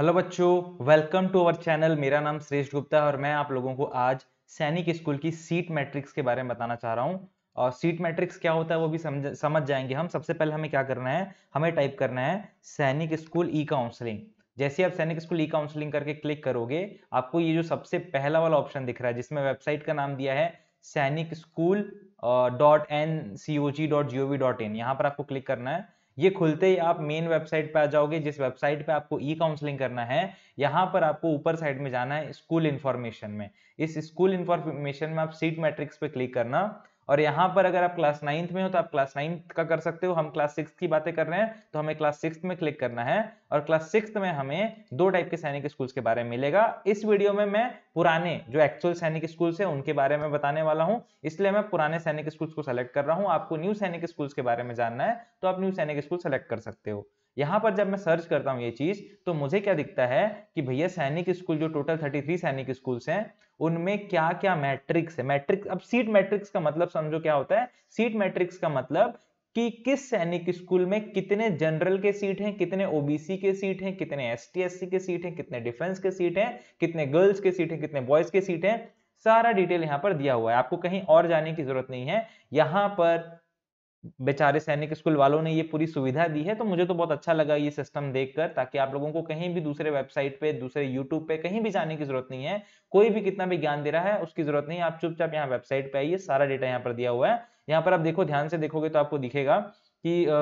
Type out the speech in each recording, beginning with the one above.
hello बच्चों welcome to our channel मेरा नाम श्रेष्ठ गुप्ता है और मैं आप लोगों को आज सैनिक स्कूल की सीट मैट्रिक्स के बारे में बताना चाह रहा हूँ और सीट मैट्रिक्स क्या होता है वो भी समझ समझ जाएंगे हम सबसे पहले हमें क्या करना है हमें टाइप करना है सैनिक स्कूल ई काउंसलिंग जैसे आप सैनिक स्कूल ई काउंसलिंग करके क्लिक करोगे आपको ये जो सबसे पहला वाला ऑप्शन दिख रहा है जिसमें वेबसाइट का नाम दिया है Sainik school dot N C O G dot G O V dot in यहाँ पर आपको क्लिक करना है ये खुलते ही आप मेन वेबसाइट पे आ जाओगे जिस वेबसाइट पे आपको ई काउंसलिंग करना है यहाँ पर आपको ऊपर साइड में जाना है स्कूल इन्फॉर्मेशन में इस स्कूल इन्फॉर्मेशन में आप सीट मैट्रिक्स पे क्लिक करना और यहाँ पर अगर आप क्लास नाइन्थ में हो तो आप क्लास नाइन्थ का कर सकते हो हम क्लास सिक्स की बातें कर रहे हैं तो हमें क्लास सिक्स में क्लिक करना है और क्लास सिक्स में हमें दो टाइप के सैनिक स्कूल्स के बारे में मिलेगा इस वीडियो में मैं पुराने जो एक्चुअल सैनिक स्कूल्स है उनके बारे में बताने वाला हूँ इसलिए मैं पुराने सैनिक स्कूल्स को सेलेक्ट कर रहा हूँ आपको न्यू सैनिक स्कूल्स के बारे में जानना है तो आप न्यू सैनिक स्कूल सेलेक्ट कर सकते हो यहाँ पर जब मैं सर्च करता हूँ ये चीज तो मुझे क्या दिखता है कि भैया सैनिक स्कूल जो टोटल 33 सैनिक स्कूल्स हैं उनमें क्या क्या मैट्रिक्स है मैट्रिक्स अब सीट मैट्रिक्स का मतलब समझो क्या होता है सीट मैट्रिक्स का मतलब कि किस सैनिक स्कूल में कितने जनरल के सीट हैं कितने ओबीसी के सीट हैं कितने एस टी के सीट हैं कितने डिफेंस के सीट हैं कितने गर्ल्स के सीट हैं कितने बॉयज के सीट हैं सारा डिटेल यहां पर दिया हुआ है आपको कहीं और जाने की जरूरत नहीं है यहां पर बेचारे सैनिक स्कूल वालों ने ये पूरी सुविधा दी है तो मुझे तो बहुत अच्छा लगा ये सिस्टम देखकर ताकि आप लोगों को कहीं भी दूसरे वेबसाइट पे दूसरे यूट्यूब पे कहीं भी जाने की जरूरत नहीं है कोई भी कितना भी ज्ञान दे रहा है उसकी जरूरत नहीं आप चुपचाप यहाँ वेबसाइट पे आइए सारा डेटा यहाँ पर दिया हुआ है यहाँ पर आप देखो ध्यान से देखोगे तो आपको दिखेगा कि आ,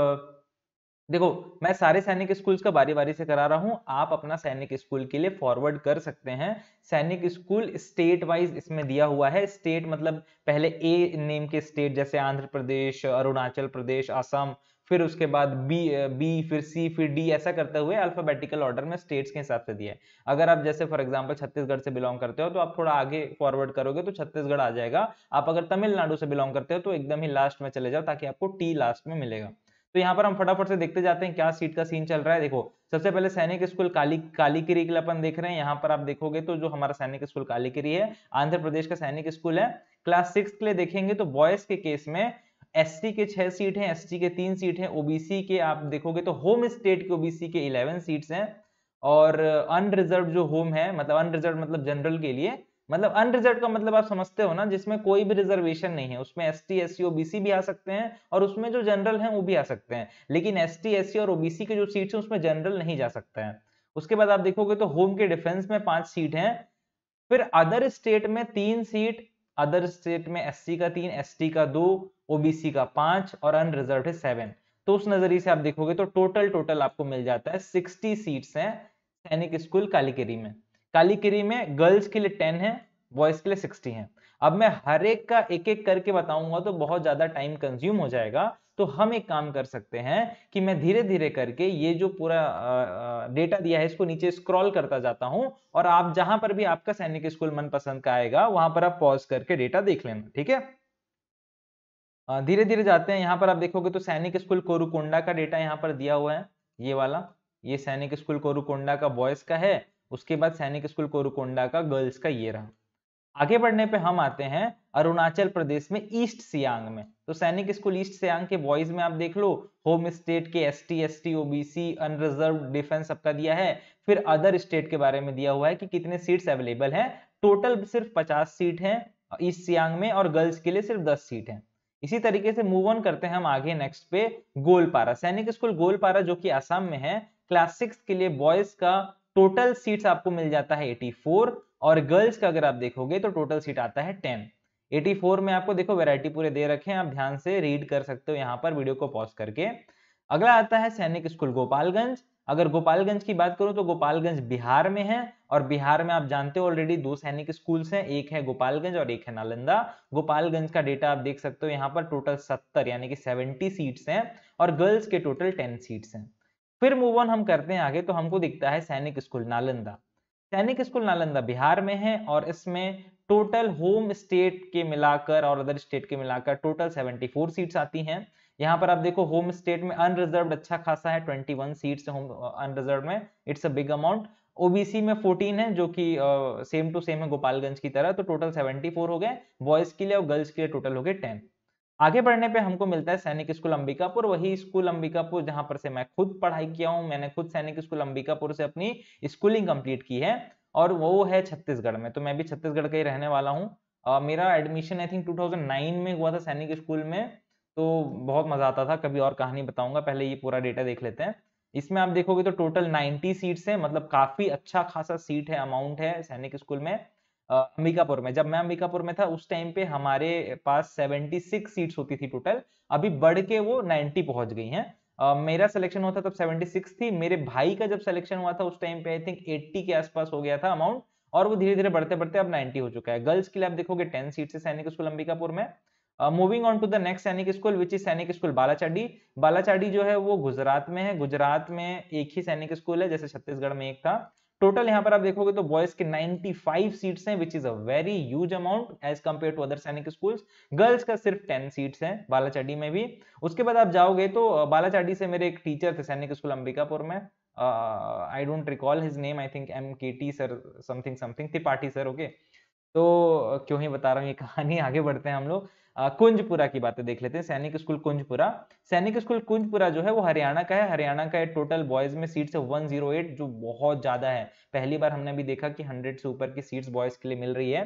देखो मैं सारे सैनिक स्कूल्स का बारी बारी से करा रहा हूं आप अपना सैनिक स्कूल के लिए फॉरवर्ड कर सकते हैं सैनिक स्कूल स्टेट वाइज इसमें दिया हुआ है स्टेट मतलब पहले ए नेम के स्टेट जैसे आंध्र प्रदेश अरुणाचल प्रदेश असम फिर उसके बाद बी बी फिर सी फिर डी ऐसा करते हुए अल्फाबेटिकल ऑर्डर में स्टेट्स के हिसाब से दिया है अगर आप जैसे फॉर एग्जांपल छत्तीसगढ़ से बिलोंग करते हो तो आप थोड़ा आगे फॉरवर्ड करोगे तो छत्तीसगढ़ आ जाएगा आप अगर तमिलनाडु से बिलोंग करते हो तो एकदम ही लास्ट में चले जाओ ताकि आपको टी लास्ट में मिलेगा तो यहाँ पर हम फटाफट से देखते जाते हैं क्या सीट का सीन चल रहा है देखो सबसे पहले सैनिक स्कूल काली कालीकिरी के लिए अपन देख रहे हैं यहाँ पर आप देखोगे तो जो हमारा सैनिक स्कूल कालीकिरी है आंध्र प्रदेश का सैनिक स्कूल है क्लास सिक्स के लिए देखेंगे तो बॉयज के केस में एस के छह सीट है एस के तीन सीट है ओबीसी के आप देखोगे तो होम स्टेट के ओबीसी के इलेवन सीट्स हैं और अनरिजर्व जो होम है मतलब अनरिजर्व मतलब जनरल के लिए मतलब अनरिजर्व का मतलब आप समझते हो ना जिसमें कोई भी रिजर्वेशन नहीं है उसमें S T S C OBC भी आ सकते हैं और उसमें जो जनरल है वो भी आ सकते हैं लेकिन एस टी एस सी और ओबीसी के जो सीट है उसमें जनरल नहीं जा सकते हैं उसके बाद आप देखोगे तो होम के डिफेंस में पांच सीट है फिर अदर स्टेट में तीन सीट अदर स्टेट में एस का तीन एस का दो ओबीसी का पांच और अनरिजर्व है सेवन तो उस नजरिए से आप देखोगे तो टोटल टोटल आपको मिल जाता है सिक्सटी सीट्स हैं सैनिक स्कूल कालीकेरी में कालीकिरी में गर्ल्स के लिए टेन है बॉयज के लिए सिक्सटी है अब मैं हर एक का एक एक करके बताऊंगा तो बहुत ज्यादा टाइम कंज्यूम हो जाएगा तो हम एक काम कर सकते हैं कि मैं धीरे धीरे करके ये जो पूरा डेटा दिया है इसको नीचे स्क्रॉल करता जाता हूं और आप जहां पर भी आपका सैनिक स्कूल मनपसंद का आएगा वहां पर आप पॉज करके डेटा देख लेना ठीक है धीरे धीरे जाते हैं यहाँ पर आप देखोगे तो सैनिक स्कूल कोरुकोंडा का डेटा यहाँ पर दिया हुआ है ये वाला ये सैनिक स्कूल कोरुकोंडा का बॉयज का है उसके बाद सैनिक स्कूल कोरुकोंडा का गर्ल्स का ये रहा आगे बढ़ने पे हम आते हैं अरुणाचल प्रदेश में ईस्ट सियांग में तो सैनिक स्कूल ईस्ट सियांग के बॉयज में आप देख लो होम स्टेट के S T S T OBC unreserved defence सबका दिया है फिर अदर स्टेट के बारे में दिया हुआ है कि कितने सीट्स अवेलेबल हैं टोटल सिर्फ पचास सीट हैं ईस्ट सियांग में और गर्ल्स के लिए सिर्फ दस सीट है इसी तरीके से मूव ऑन करते हैं हम आगे नेक्स्ट पे गोलपारा सैनिक स्कूल गोलपारा जो कि आसाम में है क्लास सिक्स के लिए बॉयज का टोटल सीट्स आपको मिल जाता है 84 और गर्ल्स का अगर आप देखोगे तो टोटल सीट आता है 10 84 में आपको देखो वैरायटी पूरे दे रखे हैं आप ध्यान से रीड कर सकते हो यहाँ पर वीडियो को पॉज करके अगला आता है सैनिक स्कूल गोपालगंज अगर गोपालगंज की बात करूं तो गोपालगंज बिहार में है और बिहार में आप जानते हो ऑलरेडी दो सैनिक स्कूल्स हैं एक है गोपालगंज और एक है नालंदा गोपालगंज का डेटा आप देख सकते हो यहाँ पर टोटल सत्तर यानी कि सेवेंटी सीट्स हैं और गर्ल्स के टोटल टेन सीट्स हैं फिर मूव ऑन हम करते हैं आगे तो हमको दिखता है सैनिक स्कूल नालंदा सैनिक स्कूल नालंदा बिहार में है और इसमें टोटल होम स्टेट के मिलाकर और अदर स्टेट के मिलाकर टोटल 74 सीट्स आती हैं यहाँ पर आप देखो होम स्टेट में अनरिजर्व अच्छा खासा है 21 सीट्स होम अनरिजर्व में it's a big amount OBC में 14 है जो कि सेम टू सेम है गोपालगंज की तरह तो टोटल 74 हो गए बॉयज के लिए और गर्ल्स के लिए टोटल हो गए टेन आगे बढ़ने पे हमको मिलता है सैनिक स्कूल अंबिकापुर वही स्कूल अंबिकापुर जहां पर से मैं खुद पढ़ाई किया हूं मैंने खुद सैनिक स्कूल अंबिकापुर से अपनी स्कूलिंग कंप्लीट की है और वो है छत्तीसगढ़ में तो मैं भी छत्तीसगढ़ का ही रहने वाला हूँ मेरा एडमिशन आई थिंक टू में हुआ था सैनिक स्कूल में तो बहुत मजा आता था कभी और कहानी बताऊंगा पहले ये पूरा डेटा देख लेते हैं इसमें आप देखोगे तो टोटल 90 सीट्स है मतलब काफी अच्छा खासा सीट है अमाउंट है सैनिक स्कूल में अंबिकापुर में जब मैं अंबिकापुर में था उस टाइम पे हमारे पास 76 सीट्स होती थी टोटल अभी बढ़ के वो 90 पहुंच गई हैं Uh, मेरा सिलेक्शन हुआ था तब 76 थी मेरे भाई का जब सिलेक्शन हुआ था उस टाइम पे आई थिंक 80 के आसपास हो गया था अमाउंट और वो धीरे धीरे बढ़ते बढ़ते अब 90 हो चुका है गर्ल्स के लिए आप देखोगे 10 सीट है सैनिक स्कूल अंबिकापुर में moving on to the next Sainik school which is Sainik school Balachadi Balachadi जो है वो गुजरात में है गुजरात में एक ही सैनिक स्कूल है जैसे छत्तीसगढ़ में एक था टोटल यहां पर आप देखोगे तो बॉयज के 95 सीट्स हैं which is a very huge amount as compare to other Sainik schools girls का सिर्फ 10 सीट्स हैं बालाचाडी में भी उसके बाद आप जाओगे तो बालाचाडी से मेरे एक टीचर थे सैनिक स्कूल अंबिकापुर में I don't recall his name I think M K T sir something something Tripathi sir okay तो क्यों ही बता रहा हूँ ये कहानी आगे बढ़ते हैं हम लोग कुंजपुरा की बातें देख लेते हैं सैनिक स्कूल कुंजपुरा सैनिक स्कूल कुंजपुरा जो है वो हरियाणा का है हरियाणा का टोटल बॉयज में सीट्स है एट जो बहुत ज्यादा है पहली बार हमने भी देखा कि हंड्रेड से ऊपर की सीट्स बॉयज के लिए मिल रही है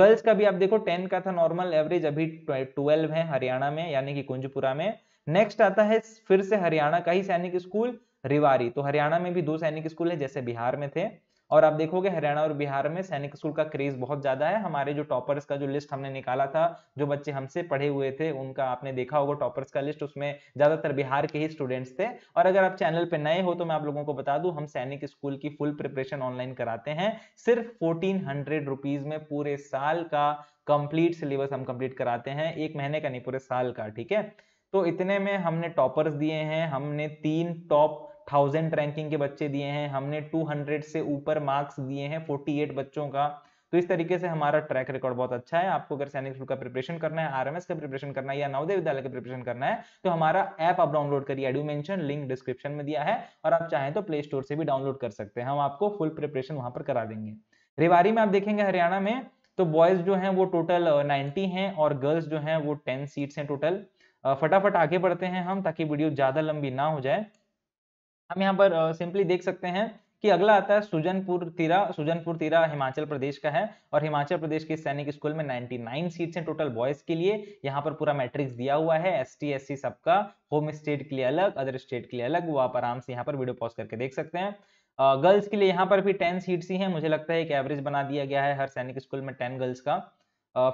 गर्ल्स का भी आप देखो टेन का था नॉर्मल एवरेज अभी ट्वेल्व है हरियाणा में यानी कि कुंजपुरा में नेक्स्ट आता है फिर से हरियाणा का ही सैनिक स्कूल रिवारी तो हरियाणा में भी दो सैनिक स्कूल है जैसे बिहार में थे और आप देखोगे हरियाणा और बिहार में सैनिक स्कूल का क्रेज बहुत ज्यादा है हमारे जो टॉपर्स का जो लिस्ट हमने निकाला था जो बच्चे हमसे पढ़े हुए थे उनका आपने देखा होगा टॉपर्स का लिस्ट उसमें ज्यादातर बिहार के ही स्टूडेंट्स थे और अगर आप चैनल पर नए हो तो मैं आप लोगों को बता दू हम सैनिक स्कूल की फुल प्रिपरेशन ऑनलाइन कराते हैं सिर्फ फोर्टीन हंड्रेड में पूरे साल का कंप्लीट सिलेबस हम कंप्लीट कराते हैं एक महीने का नहीं पूरे साल का ठीक है तो इतने में हमने टॉपर्स दिए हैं हमने तीन टॉप थाउजेंड रैंकिंग के बच्चे दिए हैं हमने टू हंड्रेड से ऊपर मार्क्स दिए हैं फोर्टी एट बच्चों का तो इस तरीके से हमारा ट्रैक रिकॉर्ड बहुत अच्छा है आपको अगर सैनिक स्कूल का प्रिपरेशन करना है आरएमएस का प्रिपरेशन करना है या नवोदय विद्यालय का प्रिपरेशन करना है तो हमारा ऐप आप डाउनलोड करिए एडू मेंशन लिंक डिस्क्रिप्शन में दिया है और आप चाहें तो प्ले स्टोर से भी डाउनलोड कर सकते हैं हम आपको फुल प्रिपरेशन वहां पर करा देंगे रेवारी में आप देखेंगे हरियाणा में तो बॉयज जो है वो टोटल नाइनटी है और गर्ल्स जो है वो टेन सीट्स हैं टोटल uh, फटाफट आगे बढ़ते हैं हम ताकि वीडियो ज़्यादा लंबी ना हो जाए हम यहाँ पर सिंपली देख सकते हैं कि अगला आता है सुजनपुर तीरा सुजनपुर तीरा हिमाचल प्रदेश का है और हिमाचल प्रदेश के सैनिक स्कूल में 99 सीट्स हैं टोटल बॉयज के लिए यहाँ पर पूरा मैट्रिक्स दिया हुआ है एस टी एस सी सबका होम स्टेट के लिए अलग अदर स्टेट के लिए अलग वो आप आराम से यहाँ पर वीडियो पॉज करके देख सकते हैं गर्ल्स के लिए यहाँ पर भी टेन सीट्स ही हैं मुझे लगता है एक एवरेज बना दिया गया है हर सैनिक स्कूल में टेन गर्ल्स का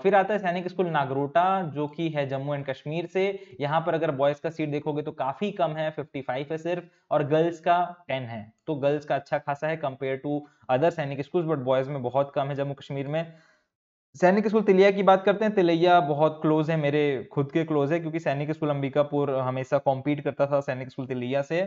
फिर आता है सैनिक स्कूल नागरोटा जो कि है जम्मू एंड कश्मीर से यहाँ पर अगर बॉयज का सीट देखोगे तो काफी कम है 55 है सिर्फ और गर्ल्स का 10 है तो गर्ल्स का अच्छा खासा है compare to other Sainik school but boys में बहुत कम है जम्मू कश्मीर में सैनिक स्कूल तिलिया की बात करते हैं तिलैया बहुत क्लोज है मेरे खुद के क्लोज है क्योंकि सैनिक स्कूल अंबिकापुर हमेशा कॉम्पीट करता था सैनिक स्कूल तिलिया से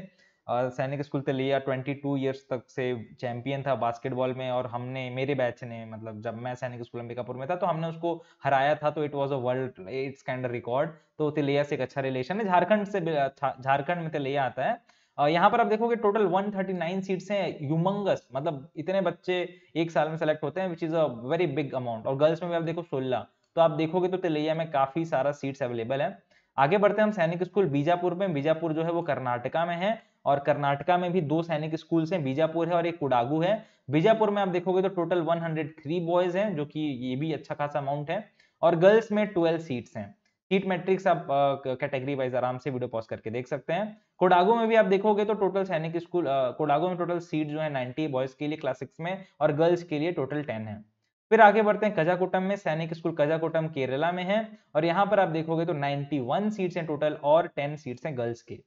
सैनिक स्कूल ट्वेंटी टू ईयर्स तक से चैंपियन था बास्केटबॉल में और हमने मेरे बैच ने मतलब जब मैं सैनिक स्कूल अंबिकापुर में था तो हमने उसको हराया था तो it was a world it's kind record तो तिलैया से एक अच्छा रिलेशन है झारखंड से अच्छा, झारखंड में तिलैया तो आता है यहाँ पर आप देखोगे टोटल 139 सीट्स हैं यूमंगस मतलब इतने बच्चे एक साल में सेलेक्ट होते हैं which is a very big amount और गर्ल्स में भी आप देखो सोलह तो आप देखोगे तो तिलैया में काफी सारा सीट्स अवेलेबल है आगे बढ़ते हैं हम सैनिक स्कूल बीजापुर में बीजापुर जो है वो कर्नाटका में है और कर्नाटका में भी दो सैनिक स्कूल हैं बीजापुर है और एक कुडागू है बीजापुर में आप देखोगे तो टोटल 103 बॉयज हैं जो कि ये भी अच्छा खासा अमाउंट है और गर्ल्स में 12 सीट्स हैं सीट मैट्रिक्स आप कैटेगरी वाइज आराम से वीडियो पॉज करके देख सकते हैं कोडागो में भी आप देखोगे तो टोटल सैनिक स्कूल कोडागो में टोटल सीट जो है नाइनटी बॉयज के लिए क्लास सिक्स में और गर्ल्स के लिए टोटल टेन है फिर आगे बढ़ते हैं कजाकोटम में सैनिक स्कूल कजाकोटम केरला में है और यहाँ पर आप देखोगे तो 91 सीट्स हैं टोटल और 10 सीट्स हैं गर्ल्स के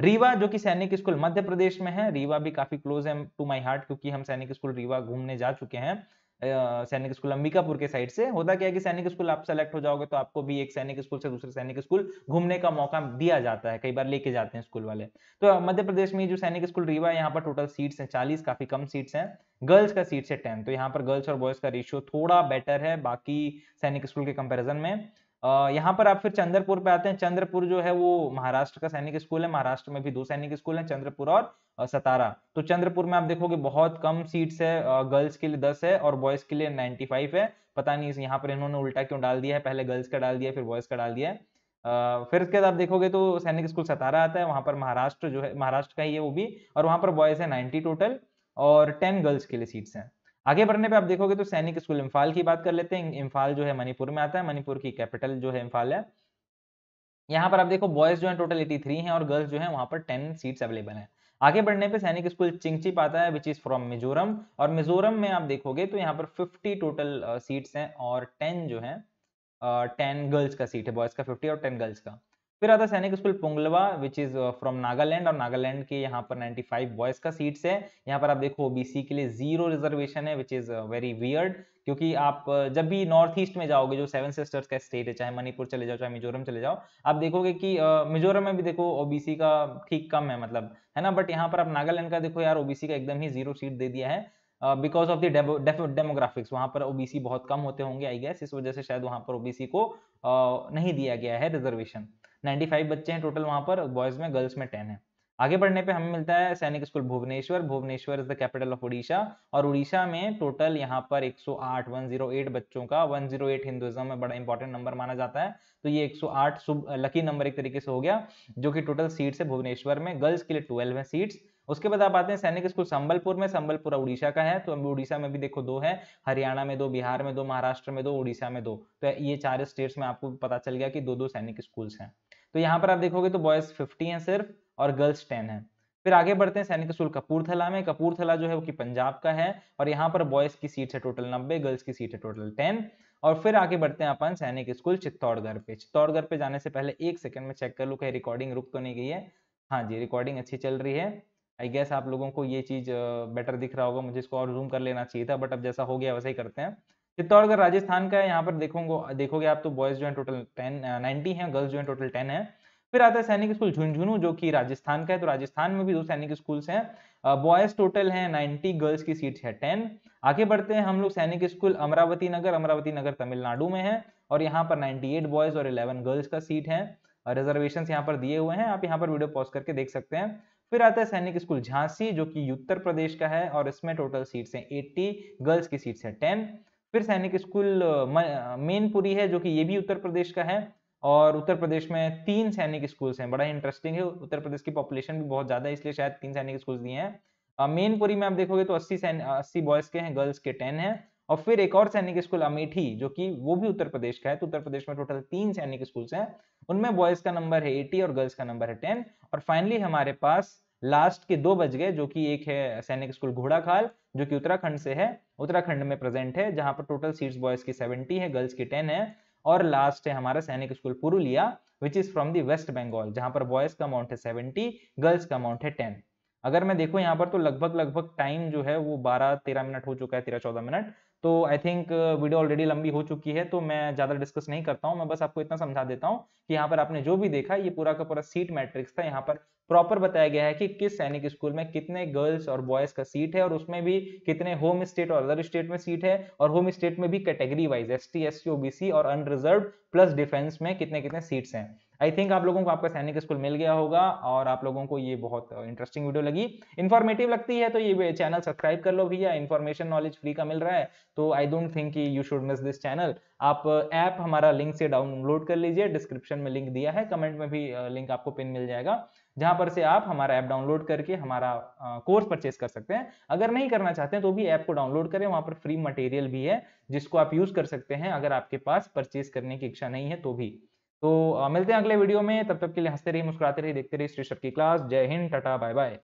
रीवा जो कि सैनिक स्कूल मध्य प्रदेश में है रीवा भी काफी क्लोज है टू माई हार्ट क्योंकि हम सैनिक स्कूल रीवा घूमने जा चुके हैं सैनिक स्कूल अंबिकापुर के साइड से होता क्या है कि सैनिक स्कूल आप सेलेक्ट हो जाओगे तो आपको भी एक सैनिक स्कूल से दूसरे सैनिक स्कूल घूमने का मौका दिया जाता है कई बार लेके जाते हैं स्कूल वाले तो मध्य प्रदेश में जो सैनिक स्कूल रीवा है यहाँ पर टोटल सीट्स हैं चालीस काफी कम सीट्स हैं गर्ल्स का सीट्स है टेन तो यहाँ पर गर्ल्स और बॉयज का रेशियो थोड़ा बेटर है बाकी सैनिक स्कूल के कंपेरिजन में यहाँ पर आप फिर चंद्रपुर पे आते हैं चंद्रपुर जो है वो महाराष्ट्र का सैनिक स्कूल है महाराष्ट्र में भी दो सैनिक स्कूल हैं चंद्रपुर और सतारा तो चंद्रपुर में आप देखोगे बहुत कम सीट्स है गर्ल्स के लिए दस है और बॉयज के लिए नाइन्टी फाइव है पता नहीं यहाँ पर इन्होंने उल्टा क्यों डाल दिया है पहले गर्ल्स का डाल दिया फिर बॉयज का डाल दिया है फिर उसके बाद आप देखोगे तो सैनिक स्कूल सतारा आता है वहां पर महाराष्ट्र जो है महाराष्ट्र का ही है वो भी और वहां पर बॉयज है नाइन्टी टोटल और टेन गर्ल्स के लिए सीट्स हैं आगे बढ़ने पे आप देखोगे तो सैनिक स्कूल इम्फाल की बात कर लेते हैं इम्फाल जो है मणिपुर में आता है मणिपुर की कैपिटल जो है इम्फाल है यहाँ पर आप देखो बॉयज जो है टोटल थ्री है और गर्ल्स जो है वहां पर टेन सीट्स अवेलेबल है आगे बढ़ने पे सैनिक स्कूल चिंगचिप आता है विच इज फ्रॉम मिजोरम और मिजोरम में आप देखोगे तो यहाँ पर फिफ्टी टोटल सीट्स हैं और टेन जो uh, है टेन गर्ल्स का सीट है बॉयज का फिफ्टी और टेन गर्ल्स का फिर आता Sainik school Punglwa which is from Nagaland और नागालैंड के यहाँ पर 95 बॉयज का सीट्स है यहाँ पर आप देखो ओबीसी के लिए जीरो रिजर्वेशन है विच इज वेरी वियर्ड क्योंकि आप uh, जब भी नॉर्थ ईस्ट में जाओगे जो सेवन सिस्टर्स का स्टेट है चाहे मणिपुर चले जाओ चाहे मिजोरम चले जाओ आप देखोगे कि uh, मिजोरम में भी देखो ओबीसी का ठीक कम है मतलब है ना बट यहाँ पर आप नागालैंड का देखो यार ओबीसी का एकदम ही जीरो सीट दे दिया है बिकॉज ऑफ द डेमोग्राफिक्स पर ओबीसी बहुत कम होते होंगे आई गेस इस वजह से शायद वहां पर ओबीसी को uh, नहीं दिया गया है रिजर्वेशन 95 बच्चे हैं टोटल वहां पर बॉयज में गर्ल्स में 10 है आगे बढ़ने पे हमें मिलता है Sainik school Bhubaneswar Bhubaneswar is the capital of Orissa और उड़ीसा में टोटल यहाँ पर 108 108 बच्चों का 108 हिंदुइज्म में बड़ा इंपॉर्टेंट नंबर माना जाता है तो ये 108 शुभ लकी नंबर एक तरीके से हो गया जो कि टोटल सीट्स है भुवनेश्वर में गर्ल्स के लिए ट्वेल्व है सीट्स उसके बाद आप आते हैं सैनिक स्कूल संबलपुर में संबलपुर उड़ीसा का है तो अभी उड़ीसा में भी देखो दो है हरियाणा में दो बिहार में दो महाराष्ट्र में दो उड़ीसा में दो तो ये चार स्टेट्स में आपको पता चल गया कि दो दो सैनिक स्कूल्स हैं तो यहाँ पर आप देखोगे तो बॉयज फिफ्टी है सिर्फ और गर्ल्स टेन है फिर आगे बढ़ते हैं सैनिक स्कूल कपूरथला में कपूरथला जो है वो कि पंजाब का है और यहाँ पर बॉयज की सीट है टोटल नब्बे गर्ल्स की सीट है टोटल टेन और फिर आगे बढ़ते हैं अपन सैनिक स्कूल चित्तौड़गढ़ पे चित्तौड़गढ़ पे जाने से पहले एक सेकंड में चेक कर लू कहीं रिकॉर्डिंग रुक तो नहीं गई है हाँ जी रिकॉर्डिंग अच्छी चल रही है आई गेस आप लोगों को ये चीज़ बेटर दिख रहा होगा मुझे इसको और जूम कर लेना चाहिए था बट अब जैसा हो गया वैसा ही करते हैं चित्तौड़गढ़ तो राजस्थान का है यहाँ पर देखोगे देखोगे आप तो बॉयज जो है टोटल टेन नाइनटी है गर्ल्स जो है टोटल टेन है फिर आता है सैनिक स्कूल झुंझुनू जो कि राजस्थान का है तो राजस्थान में भी दो सैनिक स्कूल्स हैं बॉयज टोटल है नाइनटी गर्ल्स की सीट्स है टेन आगे बढ़ते हैं हम लोग सैनिक स्कूल अमरावती नगर अमरावती नगर तमिलनाडु में है और यहाँ पर 98 बॉयज और इलेवन गर्ल्स का सीट है रिजर्वेशन यहाँ पर दिए हुए हैं आप यहाँ पर वीडियो पॉज करके देख सकते हैं फिर आता है सैनिक स्कूल झांसी जो कि उत्तर प्रदेश का है और इसमें टोटल सीट्स हैं 80 गर्ल्स की सीट्स हैं 10 फिर सैनिक स्कूल मेनपुरी है जो कि ये भी उत्तर प्रदेश का है और उत्तर प्रदेश में तीन सैनिक स्कूल्स हैं बड़ा इंटरेस्टिंग है उत्तर प्रदेश की पॉपुलेशन भी बहुत ज्यादा है इसलिए शायद तीन सैनिक स्कूल्स दिए हैं मेनपुरी में आप देखोगे तो अस्सी अस्सी बॉयज के हैं गर्ल्स के टेन हैं और फिर एक और सैनिक स्कूल अमेठी जो कि वो भी उत्तर प्रदेश का है तो उत्तर प्रदेश में टोटल तीन सैनिक स्कूल्स हैं उनमें बॉयज का नंबर है एटी और गर्ल्स का नंबर है टेन और फाइनली हमारे पास लास्ट के दो बज गए जो कि एक है सैनिक स्कूल घोड़ाखाल जो कि उत्तराखंड से है उत्तराखंड में प्रेजेंट है जहां पर टोटल सीट्स बॉयज की सेवेंटी है गर्ल्स की टेन है और लास्ट है हमारा Sainik school Purulia which is from the West Bengal जहां पर बॉयज का अमाउंट है सेवेंटी गर्ल्स का अमाउंट है टेन अगर मैं देखूँ यहाँ पर तो लगभग लगभग टाइम जो है वो बारह तेरह मिनट हो चुका है तेरह चौदह मिनट तो आई थिंक वीडियो ऑलरेडी लंबी हो चुकी है तो मैं ज़्यादा डिस्कस नहीं करता हूँ मैं बस आपको इतना समझा देता हूँ कि यहाँ पर आपने जो भी देखा ये पूरा का पूरा सीट मैट्रिक्स था यहाँ पर प्रॉपर बताया गया है कि किस सैनिक स्कूल में कितने गर्ल्स और बॉयज का सीट है और उसमें भी कितने होम स्टेट और अदर स्टेट में सीट है और होम स्टेट में भी category wise S T S C और अनरिजर्व प्लस डिफेंस में कितने कितने सीट्स हैं आई थिंक आप लोगों को आपका सैनिक स्कूल मिल गया होगा और आप लोगों को ये बहुत इंटरेस्टिंग वीडियो लगी इन्फॉर्मेटिव लगती है तो ये चैनल सब्सक्राइब कर लो भैया इन्फॉर्मेशन नॉलेज फ्री का मिल रहा है तो I don't think you should miss this channel आप ऐप हमारा लिंक से डाउनलोड कर लीजिए डिस्क्रिप्शन में लिंक दिया है कमेंट में भी लिंक आपको पिन मिल जाएगा जहां पर से आप हमारा ऐप डाउनलोड करके हमारा कोर्स परचेस कर सकते हैं अगर नहीं करना चाहते हैं तो भी ऐप को डाउनलोड करें वहां पर फ्री मटेरियल भी है जिसको आप यूज कर सकते हैं अगर आपके पास परचेस करने की इच्छा नहीं है तो भी तो मिलते हैं अगले वीडियो में तब तक के लिए हंसते रहिए मुस्कुराते रहिए देखते रहिए श्री की क्लास जय हिंद टाटा बाय बाय